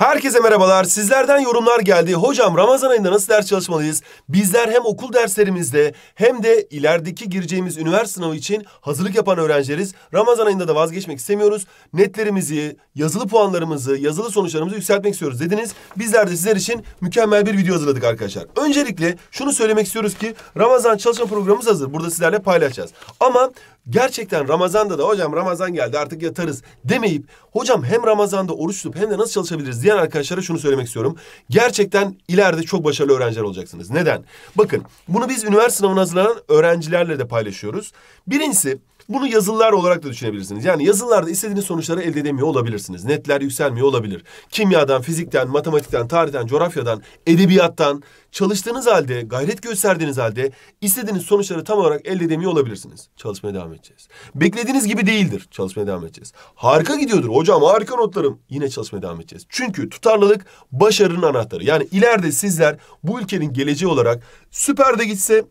Herkese merhabalar. Sizlerden yorumlar geldi. Hocam Ramazan ayında nasıl ders çalışmalıyız? Bizler hem okul derslerimizde hem de ilerideki gireceğimiz üniversite sınavı için hazırlık yapan öğrencileriz. Ramazan ayında da vazgeçmek istemiyoruz. Netlerimizi, yazılı puanlarımızı, yazılı sonuçlarımızı yükseltmek istiyoruz dediniz. Bizler de sizler için mükemmel bir video hazırladık arkadaşlar. Öncelikle şunu söylemek istiyoruz ki Ramazan çalışma programımız hazır. Burada sizlerle paylaşacağız. Ama gerçekten Ramazan'da da hocam Ramazan geldi artık yatarız demeyip hocam hem Ramazan'da oruç tutup hem de nasıl çalışabiliriz diye izleyen arkadaşlara şunu söylemek istiyorum. Gerçekten ileride çok başarılı öğrenciler olacaksınız. Neden? Bakın bunu biz üniversite sınavına hazırlanan öğrencilerle de paylaşıyoruz. Birincisi bunu yazılılar olarak da düşünebilirsiniz. Yani yazılılarda istediğiniz sonuçları elde edemiyor olabilirsiniz. Netler yükselmiyor olabilir. Kimyadan, fizikten, matematikten, tarihten, coğrafyadan, edebiyattan çalıştığınız halde, gayret gösterdiğiniz halde istediğiniz sonuçları tam olarak elde edemiyor olabilirsiniz. Çalışmaya devam edeceğiz. Beklediğiniz gibi değildir. Çalışmaya devam edeceğiz. Harika gidiyordur. Hocam harika notlarım. Yine çalışmaya devam edeceğiz. Çünkü tutarlılık başarının anahtarı. Yani ileride sizler bu ülkenin geleceği olarak süper de gitse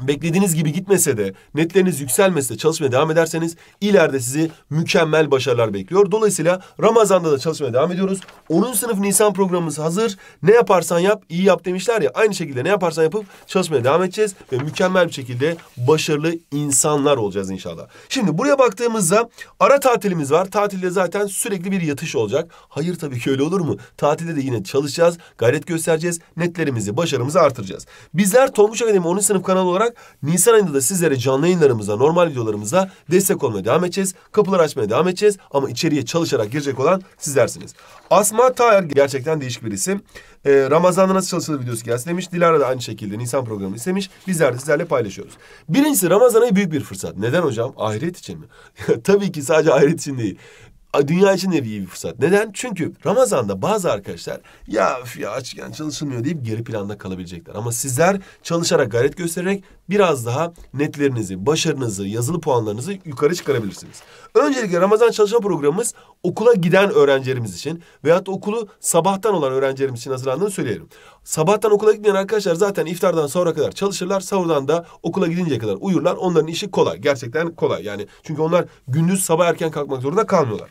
beklediğiniz gibi gitmese de netleriniz yükselmese de çalışmaya devam ederseniz ileride sizi mükemmel başarılar bekliyor. Dolayısıyla Ramazan'da da çalışmaya devam ediyoruz. 10. sınıf Nisan programımız hazır. Ne yaparsan yap iyi yap demişler ya aynı şekilde ne yaparsan yapıp çalışmaya devam edeceğiz ve mükemmel bir şekilde başarılı insanlar olacağız inşallah. Şimdi buraya baktığımızda ara tatilimiz var. Tatilde zaten sürekli bir yatış olacak. Hayır tabii ki öyle olur mu? Tatilde de yine çalışacağız, gayret göstereceğiz, netlerimizi, başarımızı artıracağız. Bizler Tonguç Akademi 10. sınıf kanalı olarak olarak Nisan ayında da sizlere canlı yayınlarımıza, normal videolarımıza destek olmaya devam edeceğiz. kapıları açmaya devam edeceğiz ama içeriye çalışarak girecek olan sizlersiniz. Asma Tayar gerçekten değişik bir isim. Ee, Ramazan'da nasıl çalışılır videosu gelsin demiş. Dilara da aynı şekilde Nisan programı istemiş. Bizler de sizlerle paylaşıyoruz. Birincisi Ramazan ayı büyük bir fırsat. Neden hocam? Ahiret için mi? Tabii ki sadece ahiret için değil dünya için de iyi bir fırsat. Neden? Çünkü Ramazan'da bazı arkadaşlar ya öf ya açken çalışılmıyor deyip geri planda kalabilecekler. Ama sizler çalışarak gayret göstererek biraz daha netlerinizi, başarınızı, yazılı puanlarınızı yukarı çıkarabilirsiniz. Öncelikle Ramazan çalışma programımız okula giden öğrencilerimiz için veyahut okulu sabahtan olan öğrencilerimiz için hazırlandığını söyleyelim. Sabahtan okula gitmeyen arkadaşlar zaten iftardan sonra kadar çalışırlar. Sahurdan da okula gidinceye kadar uyurlar. Onların işi kolay. Gerçekten kolay. Yani çünkü onlar gündüz sabah erken kalkmak zorunda kalmıyorlar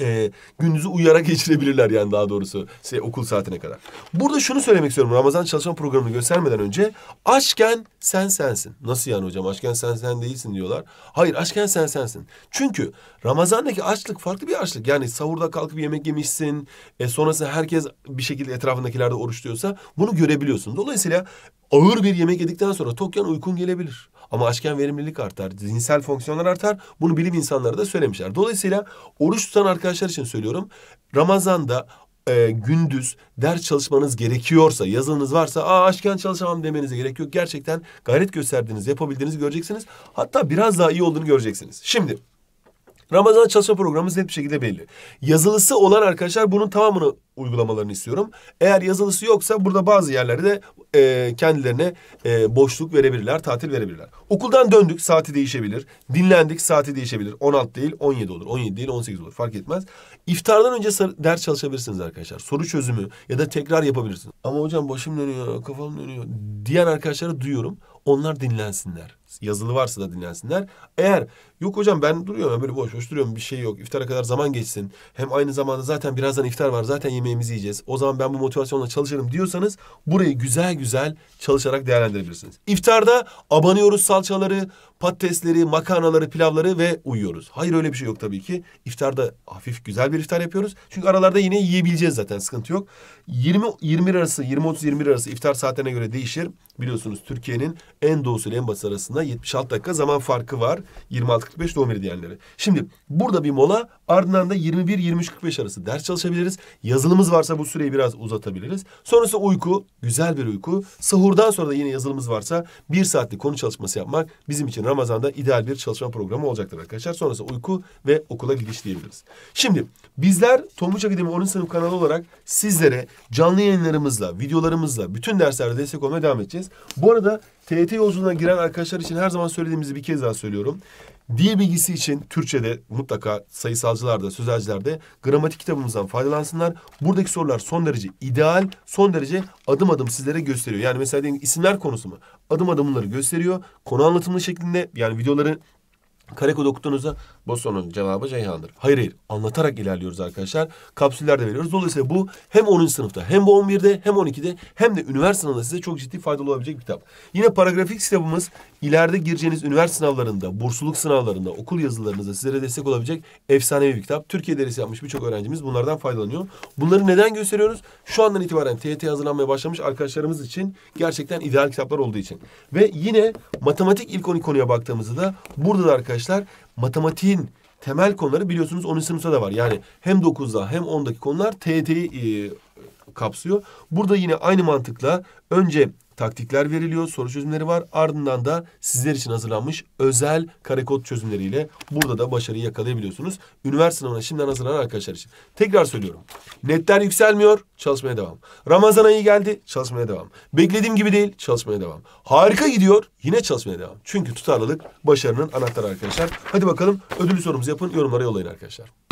e, gününüzü uyuyarak geçirebilirler yani daha doğrusu size okul saatine kadar. Burada şunu söylemek istiyorum Ramazan çalışma programını göstermeden önce açken sen sensin. Nasıl yani hocam açken sen sen değilsin diyorlar. Hayır açken sen sensin. Çünkü Ramazan'daki açlık farklı bir açlık. Yani sahurda kalkıp yemek yemişsin. E, sonrasında herkes bir şekilde etrafındakiler de oruç diyorsa bunu görebiliyorsun. Dolayısıyla ağır bir yemek yedikten sonra tokken uykun gelebilir. Ama açken verimlilik artar, zihinsel fonksiyonlar artar. Bunu bilim insanları da söylemişler. Dolayısıyla oruç tutan arkadaşlar için söylüyorum. Ramazan'da e, gündüz ders çalışmanız gerekiyorsa, yazınız varsa aa aşken çalışamam demenize gerek yok. Gerçekten gayret gösterdiğiniz, yapabildiğinizi göreceksiniz. Hatta biraz daha iyi olduğunu göreceksiniz. Şimdi Ramazan çalışma programımız net bir şekilde belli. Yazılısı olan arkadaşlar bunun tamamını uygulamalarını istiyorum. Eğer yazılısı yoksa burada bazı yerlerde e, kendilerine e, boşluk verebilirler, tatil verebilirler. Okuldan döndük, saati değişebilir. Dinlendik, saati değişebilir. 16 değil 17 olur, 17 değil 18 olur fark etmez. İftardan önce ders çalışabilirsiniz arkadaşlar. Soru çözümü ya da tekrar yapabilirsiniz. Ama hocam başım dönüyor, kafam dönüyor diyen arkadaşları duyuyorum. Onlar dinlensinler yazılı varsa da dinlensinler. Eğer yok hocam ben duruyorum böyle boş boş duruyorum bir şey yok iftara kadar zaman geçsin. Hem aynı zamanda zaten birazdan iftar var zaten yemeğimizi yiyeceğiz. O zaman ben bu motivasyonla çalışırım diyorsanız burayı güzel güzel çalışarak değerlendirebilirsiniz. İftarda abanıyoruz salçaları, patatesleri, makarnaları, pilavları ve uyuyoruz. Hayır öyle bir şey yok tabii ki. İftarda hafif güzel bir iftar yapıyoruz. Çünkü aralarda yine yiyebileceğiz zaten sıkıntı yok. 20 21 arası 20 30 21 arası iftar saatlerine göre değişir. Biliyorsunuz Türkiye'nin en doğusu ile en batısı arasında arasında 76 dakika zaman farkı var. 26.45 doğum meridyenleri. Şimdi burada bir mola ardından da 21-23.45 arası ders çalışabiliriz. Yazılımız varsa bu süreyi biraz uzatabiliriz. Sonrası uyku. Güzel bir uyku. Sahurdan sonra da yine yazılımız varsa bir saatlik konu çalışması yapmak bizim için Ramazan'da ideal bir çalışma programı olacaktır arkadaşlar. Sonrası uyku ve okula gidiş diyebiliriz. Şimdi bizler Tomuç Akademi 10. sınıf kanalı olarak sizlere canlı yayınlarımızla, videolarımızla bütün derslerde destek olmaya devam edeceğiz. Bu arada TET yolculuğuna giren arkadaşlar için her zaman söylediğimizi bir kez daha söylüyorum. Dil bilgisi için Türkçe'de mutlaka sayısalcılar da sözelciler de gramatik kitabımızdan faydalansınlar. Buradaki sorular son derece ideal, son derece adım adım sizlere gösteriyor. Yani mesela isimler konusu mu? Adım adım bunları gösteriyor. Konu anlatımlı şeklinde yani videoları Kareko doktorunuza Boson'un cevabı Ceyhan'dır. Hayır hayır anlatarak ilerliyoruz arkadaşlar. Kapsüller de veriyoruz. Dolayısıyla bu hem 10. sınıfta hem bu 11'de hem 12'de hem de üniversite sınavında size çok ciddi faydalı olabilecek bir kitap. Yine paragrafik kitabımız ileride gireceğiniz üniversite sınavlarında, bursluluk sınavlarında, okul yazılarınızda sizlere destek olabilecek efsanevi bir kitap. Türkiye derisi yapmış birçok öğrencimiz bunlardan faydalanıyor. Bunları neden gösteriyoruz? Şu andan itibaren TYT hazırlanmaya başlamış arkadaşlarımız için gerçekten ideal kitaplar olduğu için. Ve yine matematik ilk 12 konuya baktığımızda da burada da arkadaşlar arkadaşlar matematiğin temel konuları biliyorsunuz 10. sınıfta da var. Yani hem 9'da hem 10'daki konular TYT'yi e, kapsıyor. Burada yine aynı mantıkla önce taktikler veriliyor, soru çözümleri var. Ardından da sizler için hazırlanmış özel karekod çözümleriyle burada da başarıyı yakalayabiliyorsunuz. Üniversite sınavına şimdiden hazırlanan arkadaşlar için. Tekrar söylüyorum. Netler yükselmiyor, çalışmaya devam. Ramazan ayı geldi, çalışmaya devam. Beklediğim gibi değil, çalışmaya devam. Harika gidiyor, yine çalışmaya devam. Çünkü tutarlılık başarının anahtarı arkadaşlar. Hadi bakalım ödülü sorumuzu yapın, yorumlara yollayın arkadaşlar.